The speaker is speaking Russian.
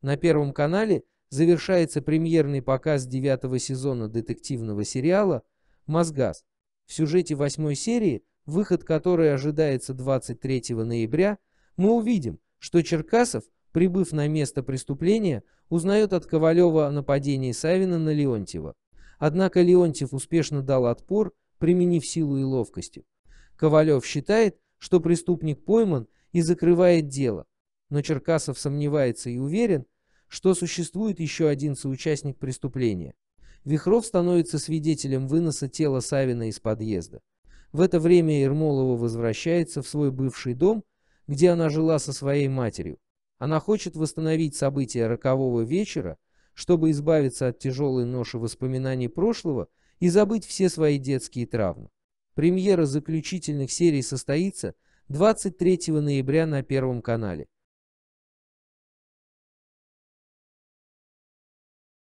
На Первом канале завершается премьерный показ девятого сезона детективного сериала «Мосгаз». В сюжете восьмой серии, выход которой ожидается 23 ноября, мы увидим, что Черкасов, прибыв на место преступления, узнает от Ковалева о нападении Савина на Леонтьева. Однако Леонтьев успешно дал отпор, применив силу и ловкостью. Ковалев считает, что преступник пойман и закрывает дело – но Черкасов сомневается и уверен, что существует еще один соучастник преступления. Вихров становится свидетелем выноса тела Савина из подъезда. В это время Ермолова возвращается в свой бывший дом, где она жила со своей матерью. Она хочет восстановить события рокового вечера, чтобы избавиться от тяжелой ноши воспоминаний прошлого и забыть все свои детские травмы. Премьера заключительных серий состоится 23 ноября на Первом канале.